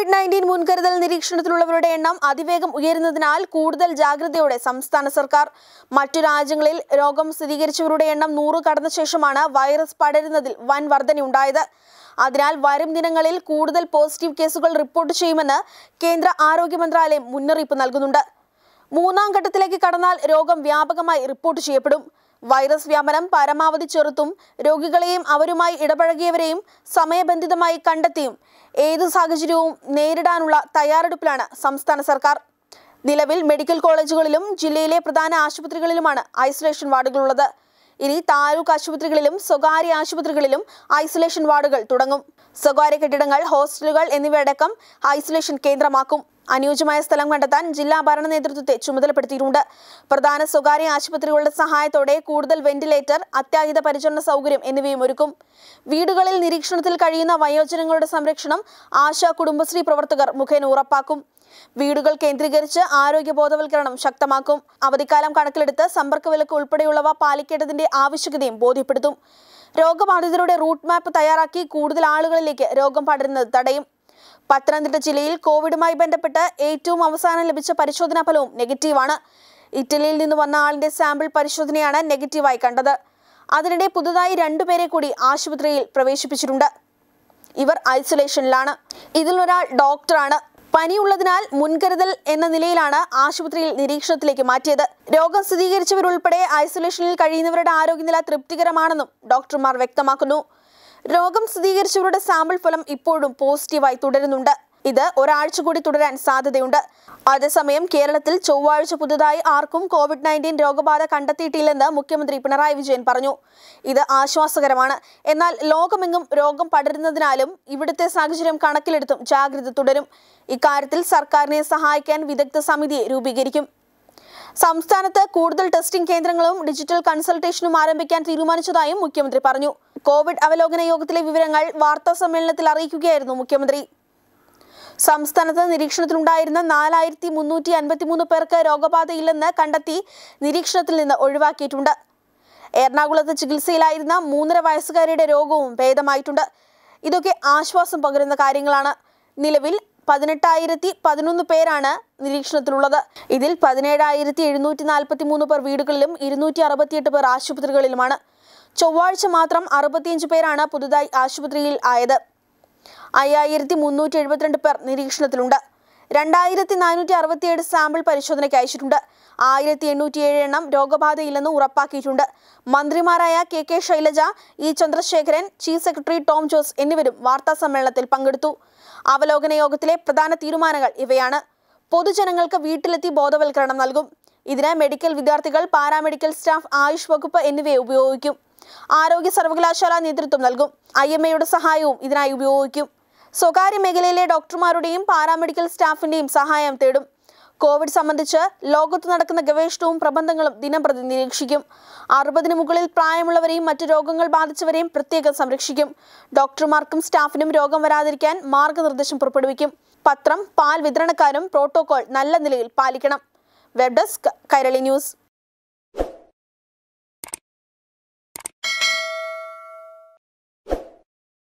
Covid nineteen മുൻകരുതൽ നിരീക്ഷണത്തിലുള്ളവരുടെ എണ്ണം അതിവേഗം ഉയരുന്നതിനാൽ കൂടുതൽ ജാഗ്രതയോടെ സംസ്ഥാന സർക്കാർ മറ്റു രാജ്യങ്ങളിൽ രോഗം സ്ഥിരീകരിച്ചവരുടെ എണ്ണം നൂറ് കടന്ന ശേഷമാണ് വൈറസ് പടരുന്നതിൽ വൻ വർധനയുണ്ടായത് അതിനാൽ വരും ദിനങ്ങളിൽ കൂടുതൽ പോസിറ്റീവ് കേസുകൾ റിപ്പോർട്ട് ചെയ്യുമെന്ന് കേന്ദ്ര ആരോഗ്യ മന്ത്രാലയം മുന്നറിയിപ്പ് നൽകുന്നുണ്ട് മൂന്നാം ഘട്ടത്തിലേക്ക് കടന്നാൽ രോഗം വ്യാപകമായി റിപ്പോർട്ട് ചെയ്യപ്പെടും വൈറസ് വ്യാപനം പരമാവധി ചെറുത്തും രോഗികളെയും അവരുമായി ഇടപഴകിയവരെയും സമയബന്ധിതമായി കണ്ടെത്തിയും ഏത് സാഹചര്യവും നേരിടാനുള്ള തയ്യാറെടുപ്പിലാണ് സംസ്ഥാന സർക്കാർ നിലവിൽ മെഡിക്കൽ കോളേജുകളിലും ജില്ലയിലെ പ്രധാന ആശുപത്രികളിലുമാണ് ഐസൊലേഷൻ വാർഡുകളുള്ളത് ഇനി താലൂക്ക് ആശുപത്രികളിലും സ്വകാര്യ ആശുപത്രികളിലും ഐസൊലേഷൻ വാർഡുകൾ തുടങ്ങും സ്വകാര്യ കെട്ടിടങ്ങൾ ഹോസ്റ്റലുകൾ എന്നിവയടക്കം ഐസൊലേഷൻ കേന്ദ്രമാക്കും അനുയോജ്യമായ സ്ഥലം കണ്ടെത്താൻ ജില്ലാ ഭരണ നേതൃത്വത്തെ ചുമതലപ്പെടുത്തിയിട്ടുണ്ട് പ്രധാന സ്വകാര്യ ആശുപത്രികളുടെ സഹായത്തോടെ കൂടുതൽ വെന്റിലേറ്റർ അത്യാഹിത പരിചരണ സൗകര്യം എന്നിവയും ഒരുക്കും വീടുകളിൽ നിരീക്ഷണത്തിൽ കഴിയുന്ന വയോജനങ്ങളുടെ സംരക്ഷണം ആശാ കുടുംബശ്രീ പ്രവർത്തകർ മുഖേന ഉറപ്പാക്കും വീടുകൾ കേന്ദ്രീകരിച്ച് ആരോഗ്യ ബോധവൽക്കരണം ശക്തമാക്കും അവധിക്കാലം കണക്കിലെടുത്ത് സമ്പർക്ക വിലക്ക് ഉൾപ്പെടെയുള്ളവ പാലിക്കേണ്ടതിന്റെ ആവശ്യകതയും ബോധ്യപ്പെടുത്തും രോഗബാധിതരുടെ റൂട്ട് മാപ്പ് തയ്യാറാക്കി കൂടുതൽ ആളുകളിലേക്ക് രോഗം പടരുന്നത് തടയും പത്തനംതിട്ട ജില്ലയിൽ കോവിഡുമായി ബന്ധപ്പെട്ട് ഏറ്റവും അവസാനം ലഭിച്ച പരിശോധനാ ഫലവും നെഗറ്റീവാണ് ഇറ്റലിയിൽ നിന്ന് വന്ന ആളിന്റെ സാമ്പിൾ പരിശോധനയാണ് നെഗറ്റീവായി കണ്ടത് അതിനിടെ പുതുതായി രണ്ടുപേരെ കൂടി ആശുപത്രിയിൽ പ്രവേശിപ്പിച്ചിട്ടുണ്ട് ഇവർ ഐസൊലേഷനിലാണ് ഇതിൽ ഒരാൾ ഡോക്ടറാണ് പനിയുള്ളതിനാൽ മുൻകരുതൽ എന്ന നിലയിലാണ് ആശുപത്രിയിൽ നിരീക്ഷണത്തിലേക്ക് മാറ്റിയത് രോഗം സ്ഥിരീകരിച്ചവരുൾപ്പെടെ ഐസൊലേഷനിൽ കഴിയുന്നവരുടെ ആരോഗ്യനില തൃപ്തികരമാണെന്നും ഡോക്ടർമാർ വ്യക്തമാക്കുന്നു രോഗം സ്ഥിരീകരിച്ചവരുടെ സാമ്പിൾ ഫലം ഇപ്പോഴും പോസിറ്റീവായി തുടരുന്നുണ്ട് ഇത് ഒരാഴ്ച കൂടി തുടരാൻ സാധ്യതയുണ്ട് അതേസമയം കേരളത്തിൽ ചൊവ്വാഴ്ച പുതുതായി ആർക്കും കോവിഡ് നയൻറ്റീൻ രോഗബാധ കണ്ടെത്തിയിട്ടില്ലെന്ന് മുഖ്യമന്ത്രി പിണറായി വിജയൻ പറഞ്ഞു ഇത് ആശ്വാസകരമാണ് എന്നാൽ ലോകമെങ്ങും രോഗം പടരുന്നതിനാലും ഇവിടുത്തെ സാഹചര്യം കണക്കിലെടുത്തും ജാഗ്രത തുടരും ഇക്കാര്യത്തിൽ സർക്കാരിനെ സഹായിക്കാൻ വിദഗ്ധ സമിതിയെ രൂപീകരിക്കും സംസ്ഥാനത്ത് കൂടുതൽ ടെസ്റ്റിംഗ് കേന്ദ്രങ്ങളും ഡിജിറ്റൽ കൺസൾട്ടേഷനും ആരംഭിക്കാൻ തീരുമാനിച്ചതായും മുഖ്യമന്ത്രി പറഞ്ഞു കോവിഡ് അവലോകന യോഗത്തിലെ വിവരങ്ങൾ വാർത്താ സമ്മേളനത്തിൽ അറിയിക്കുകയായിരുന്നു മുഖ്യമന്ത്രി സംസ്ഥാനത്ത് നിരീക്ഷണത്തിലുണ്ടായിരുന്ന നാലായിരത്തി മുന്നൂറ്റി അൻപത്തിമൂന്ന് പേർക്ക് രോഗബാധയില്ലെന്ന് കണ്ടെത്തി നിരീക്ഷണത്തിൽ നിന്ന് ഒഴിവാക്കിയിട്ടുണ്ട് എറണാകുളത്ത് ചികിത്സയിലായിരുന്ന മൂന്നര വയസ്സുകാരുടെ രോഗവും ഭേദമായിട്ടുണ്ട് ഇതൊക്കെ ആശ്വാസം പകരുന്ന കാര്യങ്ങളാണ് നിലവിൽ പതിനെട്ടായിരത്തി പതിനൊന്ന് പേരാണ് നിരീക്ഷണത്തിലുള്ളത് ഇതിൽ പതിനേഴായിരത്തി എഴുന്നൂറ്റി നാൽപ്പത്തി മൂന്ന് പേർ വീടുകളിലും ഇരുന്നൂറ്റി അറുപത്തിയെട്ട് പേർ ആശുപത്രികളിലുമാണ് ചൊവ്വാഴ്ച മാത്രം അറുപത്തിയഞ്ച് പേരാണ് പുതുതായി ആശുപത്രിയിൽ ആയത് അയ്യായിരത്തി മുന്നൂറ്റി എഴുപത്തിരണ്ട് പേർ നിരീക്ഷണത്തിലുണ്ട് രണ്ടായിരത്തി നാനൂറ്റി അറുപത്തിയേഴ് സാമ്പിൾ പരിശോധനയ്ക്ക് അയച്ചിട്ടുണ്ട് ആയിരത്തി എണ്ണൂറ്റി ഏഴ് എണ്ണം രോഗബാധയില്ലെന്ന് ഉറപ്പാക്കിയിട്ടുണ്ട് മന്ത്രിമാരായ K K Shailaja E Chandrasekharan chief secretary Tom Jose എന്നിവരും വാർത്താ സമ്മേളനത്തിൽ പങ്കെടുത്തു അവലോകന യോഗത്തിലെ പ്രധാന തീരുമാനങ്ങൾ ഇവയാണ് പൊതുജനങ്ങൾക്ക് വീട്ടിലെത്തി ബോധവൽക്കരണം നൽകും ഇതിന് മെഡിക്കൽ വിദ്യാർത്ഥികൾ പാരാമെഡിക്കൽ സ്റ്റാഫ് ആയുഷ് വകുപ്പ് എന്നിവയെ ഉപയോഗിക്കും ആരോഗ്യ സർവകലാശാല നേതൃത്വം നൽകും ഐ എം എയുടെ സഹായവും ഇതിനായി ഉപയോഗിക്കും സ്വകാര്യ മേഖലയിലെ ഡോക്ടർമാരുടെയും പാരാമെഡിക്കൽ സ്റ്റാഫിന്റെയും സഹായം തേടും കോവിഡ് സംബന്ധിച്ച് ലോകത്ത് നടക്കുന്ന ഗവേഷണവും പ്രബന്ധങ്ങളും ദിനംപ്രതി നിരീക്ഷിക്കും അറുപതിന് മുകളിൽ പ്രായമുള്ളവരെയും മറ്റ് രോഗങ്ങൾ ബാധിച്ചവരെയും പ്രത്യേകം സംരക്ഷിക്കും ഡോക്ടർമാർക്കും സ്റ്റാഫിനും രോഗം വരാതിരിക്കാൻ മാർഗനിർദ്ദേശം പുറപ്പെടുവിക്കും പത്രം പാൽ വിതരണക്കാരും പ്രോട്ടോകോൾ നല്ല നിലയിൽ പാലിക്കണം വെബ് ഡെസ്ക് കൈരളി ന്യൂസ്